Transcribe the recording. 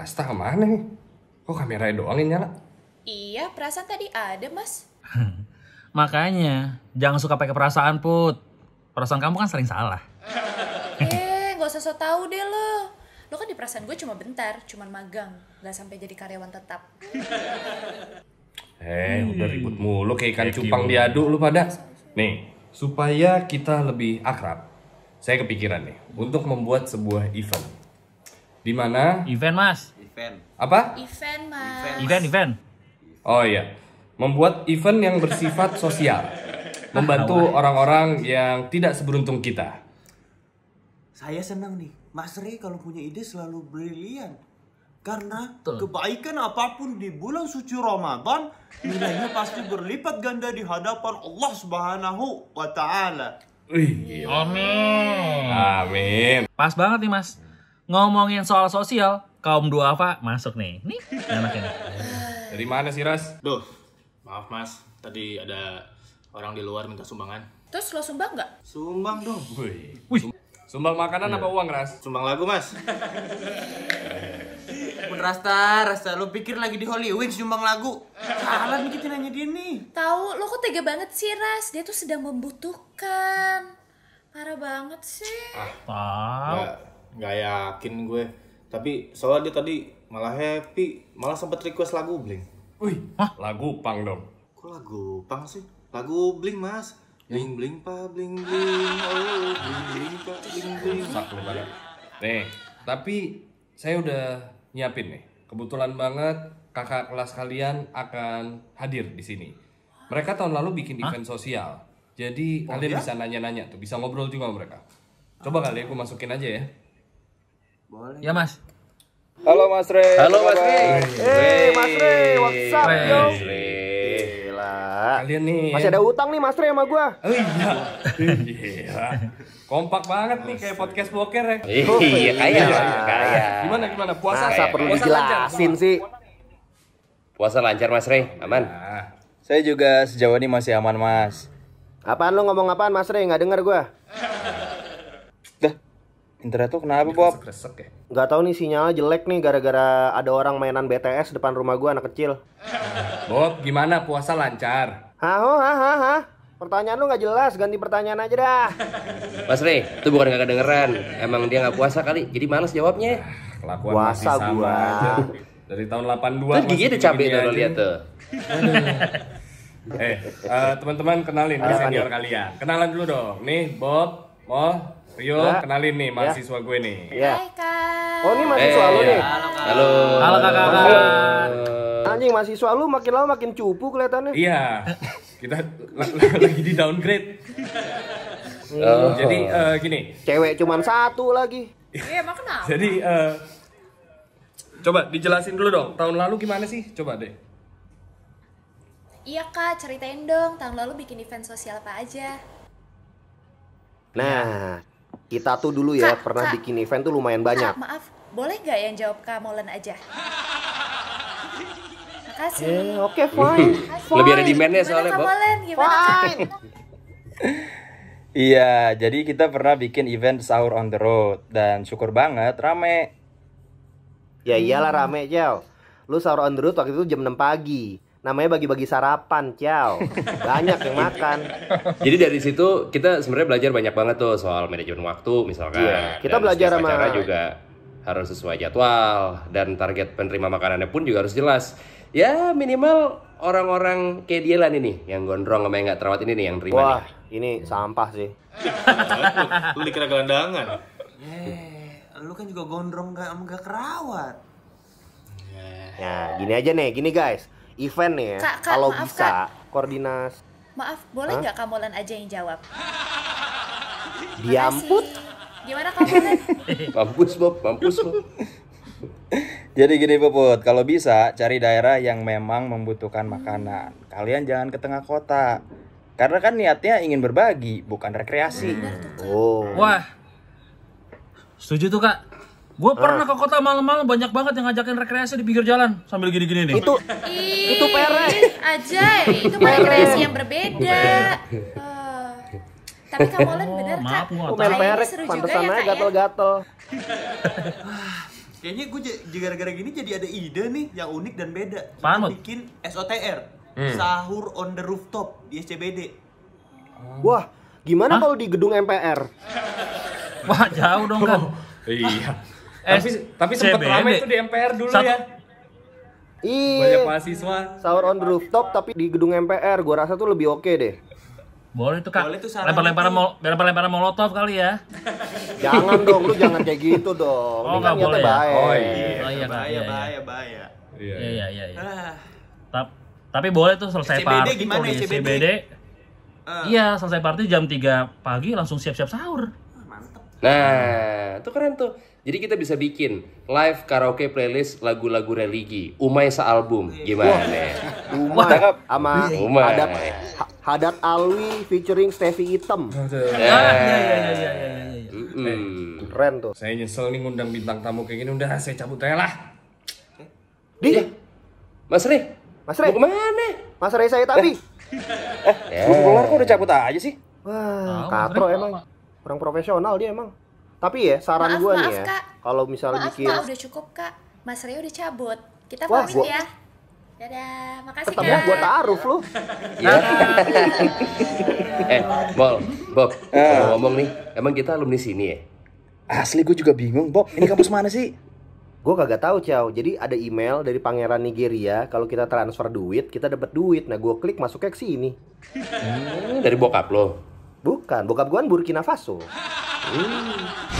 Rasta kemana nih? Kok kamera doang yang nyala? Iya, perasaan tadi ada, Mas. Makanya, jangan suka pakai perasaan, Put. Perasaan kamu kan sering salah. eh, gak usah so tau deh lo. Lo kan di perasaan gue cuma bentar, cuma magang. Gak sampai jadi karyawan tetap. eh, hmm. udah ribut mulu kayak ikan cupang diaduk lu pada. Nih, supaya kita lebih akrab, saya kepikiran nih untuk membuat sebuah event di mana? Event, Mas. Event. Apa? Event, Mas. Event, event. Oh iya. Membuat event yang bersifat sosial. Membantu orang-orang yang tidak seberuntung kita. Saya senang nih. Mas Rey kalau punya ide selalu brilian. Karena Betul. kebaikan apapun di bulan suci Ramadan nilainya pasti berlipat ganda di hadapan Allah Subhanahu wa taala. Amin. Amin. Pas banget nih, Mas ngomongin soal sosial, kaum dua apa masuk nih. Nih anaknya. Dari mana sih, Ras? Duh, maaf Mas. Tadi ada orang di luar minta sumbangan. Terus lo sumbang nggak? Sumbang dong. Wih. Sumbang makanan yeah. apa uang, Ras? Sumbang lagu, Mas. Pun Rasta, Rasta, lo pikir lagi di hollywood sumbang lagu? Salah nih kita nanya dia nih. Tahu, lo kok tega banget sih, Ras? Dia tuh sedang membutuhkan. Parah banget sih. Ah, tahu nggak yakin gue tapi soalnya dia tadi malah happy malah sempet request lagu bling wih hah lagu pang dong kok lagu pang sih lagu bling mas bling iya. bling pa bling bling oh bling bling pa bling bling sak lu pada nih tapi saya udah nyiapin nih kebetulan banget kakak kelas kalian akan hadir di sini mereka tahun lalu bikin Hah? event sosial jadi oh, kalian ya? bisa nanya-nanya tuh bisa ngobrol juga sama mereka coba kali aku masukin aja ya boleh. Ya, Mas. Halo Mas Rey. Halo Mas Rey. Hey eh, Mas Rey, what's up Rey. yo? Gila. Kalian nih masih ada utang nih Mas Rey sama gua. Oh iya. Kompak banget nih kayak podcast poker ya. Iya, kaya lah, kaya. Gimana gimana puasa? Masa ya? perlu dijelasin sih. Puasa lancar Mas Rey, aman. Iya. Saya juga sejauh ini masih aman Mas. Apaan lu ngomong apaan Mas Rey? Nggak denger gua. Internet tuh kenapa, Bob? Kresek ya. Gak tau nih sinyal jelek nih gara-gara ada orang mainan BTS depan rumah gua anak kecil. Bob, gimana puasa lancar? Haho, hahaha. Ha, ha. Pertanyaan lu gak jelas, ganti pertanyaan aja dah. Mas Rey, itu bukan gak kedengeran. Emang dia gak puasa kali, jadi males jawabnya. Ah, kelakuan puasa masih sama gua. Dari tahun 82 Terus gigi ada cabai tuh lo lihat tuh. eh, eh teman-teman kenalin senior kalian. Kenalan dulu dong. Nih Bob, Mo, Rio, nah. Ya. kenalin nih ya. mahasiswa yeah. gue nih. Ya. yeah. Kak. Oh ini mahasiswa hey, eh, iya. nih. Halo. Halo kakak. Halo. Eh. Anjing mahasiswa lu makin lama makin cupu kelihatannya. Iya. Kita lagi di downgrade. Oh. Jadi uh, gini. Cewek cuman satu lagi. Iya, emang kenapa? Jadi uh, coba dijelasin dulu dong. Tahun lalu gimana sih? Coba deh. Iya kak, ceritain dong tahun lalu bikin event sosial apa aja. Nah, kita tuh dulu ya kak, pernah kak, bikin event tuh lumayan banyak. Kak, maaf, boleh nggak yang jawab Kak Molen aja? Makasih. Eh, oke, okay, fine. fine. Lebih ada demandnya soalnya, Bob. Molen, fine. Iya, jadi kita pernah bikin event sahur on the road dan syukur banget rame. Ya iyalah rame, Jel. Lu sahur on the road waktu itu jam 6 pagi namanya bagi-bagi sarapan, ciao. Banyak yang makan. Jadi dari situ kita sebenarnya belajar banyak banget tuh soal manajemen waktu misalkan. Iya, kita dan belajar sama juga harus sesuai jadwal dan target penerima makanannya pun juga harus jelas. Ya minimal orang-orang kayak dia lah ini yang gondrong sama yang nggak terawat ini nih yang terima Wah, nih. ini sampah sih. lu dikira gelandangan. Eh, lu kan juga gondrong gak, gak kerawat. Ya, nah, gini aja nih, gini guys event ya, kak, ya. Kalau bisa kak. koordinasi. Maaf, boleh nggak Kamolan aja yang jawab? Diamput. Gimana Kamolan? mampus Bob, mampus Bob. Jadi gini Puput, kalau bisa cari daerah yang memang membutuhkan makanan. Hmm. Kalian jangan ke tengah kota. Karena kan niatnya ingin berbagi, bukan rekreasi. Hmm. Oh. Wah. Setuju tuh, Kak. Gue ah. pernah ke kota malam-malam banyak banget yang ngajakin rekreasi di pinggir jalan sambil gini-gini nih. Itu itu peres aja. Itu rekreasi yang berbeda. Iya. Eh, tapi kamu Olen bener oh, kak. Maaf, maaf. perek, ya, pantesan aja ya. gatel-gatel. Kayaknya gue gara-gara gini jadi ada ide nih yang unik dan beda. Panut. Bikin SOTR, hmm. sahur on the rooftop di SCBD. Oh. Wah, gimana kalau di gedung MPR? Wah, jauh dong kan. iya. Eh, tapi tapi sempat ramai itu di MPR dulu Satu. ya. Iya. Banyak mahasiswa. Sahur on rooftop tapi di gedung MPR, gua rasa tuh lebih oke deh. Boleh tuh kak. Boleh tuh lempar-lemparan mol lempar-lemparan molotov kali ya. jangan dong, lu jangan kayak gitu dong. Oh, kan nggak boleh. Ya? Oh iya. iya. Oh, iya, bahaya, iya, iya. bahaya, bahaya. Iya, iya, iya. iya. Ah. Tapi tapi boleh tuh selesai party gimana, CBD. CBD. Uh. Ah. Iya, selesai party jam 3 pagi langsung siap-siap sahur. Nah, hmm. itu keren tuh. Jadi kita bisa bikin live karaoke playlist lagu-lagu religi, Umay album gimana? Umay, sama Umay. Hadat, Hadat Alwi featuring Stevie Item. Ah, iya, ya, ya, ya, ya, Keren tuh. Saya nyesel nih ngundang bintang tamu kayak gini, udah saya cabut aja lah. Di, iya. Mas Rey, Mas Rey, mau kemana? Mas Rey saya tapi Eh, belum eh, eh. keluar kok udah cabut aja sih? Wah, katro emang kurang profesional dia emang tapi ya saran gue nih ya kalau misalnya maaf, bikin maaf udah cukup kak mas Rio udah cabut kita pamit gua... ya Dadah, makasih Ketemu ya, kak. gue taruh lu. Iya. ya. eh, Bol, Bob, uh. ngomong nih, emang kita alumni sini ya? Asli gue juga bingung, Bob. Ini kampus mana sih? gue kagak tahu Ciao. Jadi ada email dari pangeran Nigeria, kalau kita transfer duit, kita dapat duit. Nah, gue klik masuknya ke sini. Hmm, dari bokap lo. Bukan, bokap gue kan Burkina Faso. Hmm.